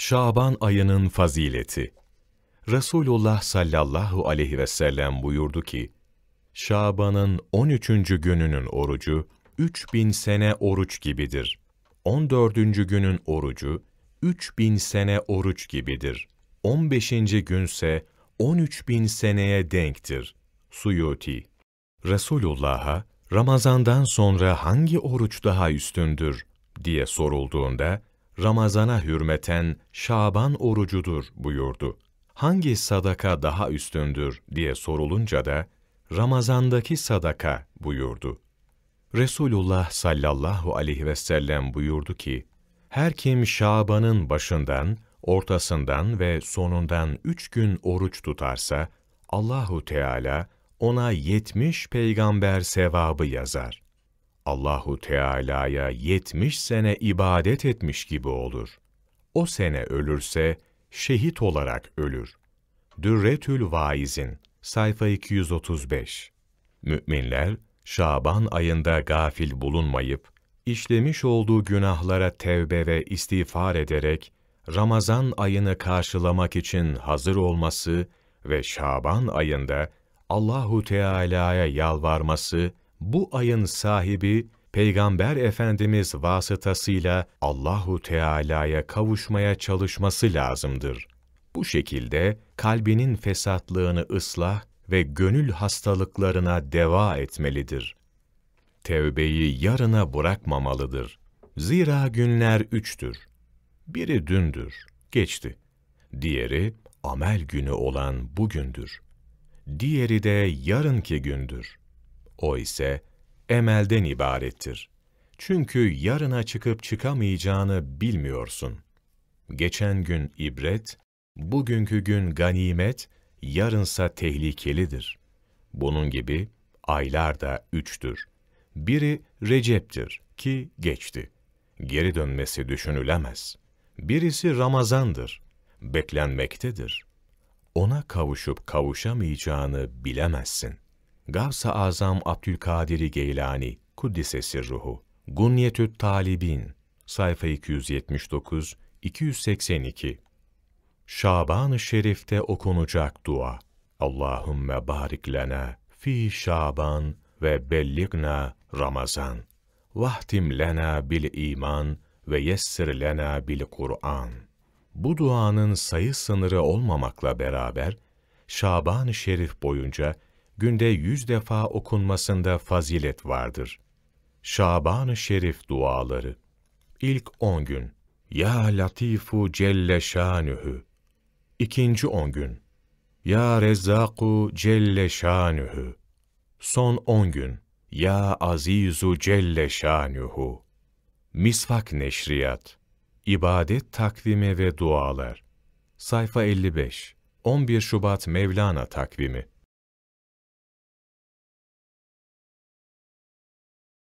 Şaban ayının fazileti. Resulullah sallallahu aleyhi ve sellem buyurdu ki, Şaban'ın 13. gününün orucu, 3000 sene oruç gibidir. 14. günün orucu, 3000 sene oruç gibidir. 15. günse, 13000 seneye denktir. Suyuti. Resulullah'a, Ramazan'dan sonra hangi oruç daha üstündür diye sorulduğunda, Ramazana hürmeten Şaban orucudur buyurdu. Hangi sadaka daha üstündür diye sorulunca da Ramazandaki sadaka buyurdu. Resulullah sallallahu aleyhi ve sellem buyurdu ki, her kim Şaban'ın başından, ortasından ve sonundan üç gün oruç tutarsa, Allahu Teala ona yetmiş peygamber sevabı yazar.'' Allahu Teala'ya 70 sene ibadet etmiş gibi olur. O sene ölürse şehit olarak ölür. Dürretül Vaiz'in sayfa 235. Müminler Şaban ayında gafil bulunmayıp işlemiş olduğu günahlara tevbe ve istiğfar ederek Ramazan ayını karşılamak için hazır olması ve Şaban ayında Allahu Teala'ya yalvarması bu ayın sahibi Peygamber Efendimiz vasıtasıyla Allahu Teala'ya kavuşmaya çalışması lazımdır. Bu şekilde kalbinin fesatlığını ıslah ve gönül hastalıklarına deva etmelidir. Tevbeyi yarına bırakmamalıdır. Zira günler üçtür. Biri dündür, geçti. Diğeri amel günü olan bugündür. Diğeri de yarınki gündür. O ise emelden ibarettir. Çünkü yarına çıkıp çıkamayacağını bilmiyorsun. Geçen gün ibret, bugünkü gün ganimet, yarınsa tehlikelidir. Bunun gibi aylar da üçtür. Biri Recep'tir ki geçti. Geri dönmesi düşünülemez. Birisi Ramazan'dır. Beklenmektedir. Ona kavuşup kavuşamayacağını bilemezsin.'' Gavs-ı Azam Abdülkadir Geylani, Kuddisesi Ruhu, Gunyetü Talibin, sayfa 279, 282. Şaban-ı Şerif'te okunacak dua. Allahümme barik lena fi Şaban ve belligna Ramazan. Vahtim lena bil iman ve yessir lena bil Kur'an. Bu duanın sayı sınırı olmamakla beraber, Şaban-ı Şerif boyunca günde yüz defa okunmasında fazilet vardır. Şaban-ı Şerif duaları İlk on gün Ya Latifu Celle Şanühü İkinci on gün Ya Rezzaku Celle Şanühü Son on gün Ya Azizu Celle Şanühü Misvak Neşriyat İbadet Takvimi ve Dualar Sayfa 55 11 Şubat Mevlana Takvimi